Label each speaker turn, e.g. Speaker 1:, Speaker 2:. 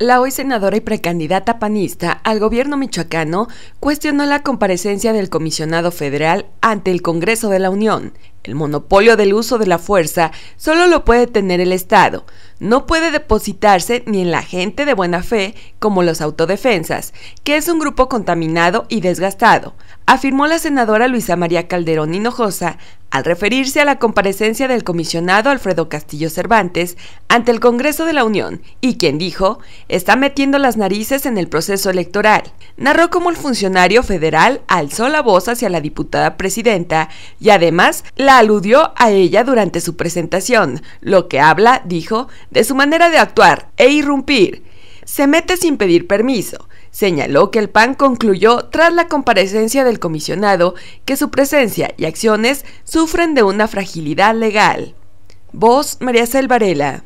Speaker 1: La hoy senadora y precandidata panista al gobierno michoacano cuestionó la comparecencia del comisionado federal ante el Congreso de la Unión. El monopolio del uso de la fuerza solo lo puede tener el Estado. No puede depositarse ni en la gente de buena fe, como los autodefensas, que es un grupo contaminado y desgastado, afirmó la senadora Luisa María Calderón Hinojosa al referirse a la comparecencia del comisionado Alfredo Castillo Cervantes ante el Congreso de la Unión, y quien dijo, está metiendo las narices en el proceso electoral. Narró cómo el funcionario federal alzó la voz hacia la diputada presidenta y además la aludió a ella durante su presentación, lo que habla, dijo, de su manera de actuar e irrumpir. Se mete sin pedir permiso. Señaló que el PAN concluyó tras la comparecencia del comisionado que su presencia y acciones sufren de una fragilidad legal. Voz María Selvarela.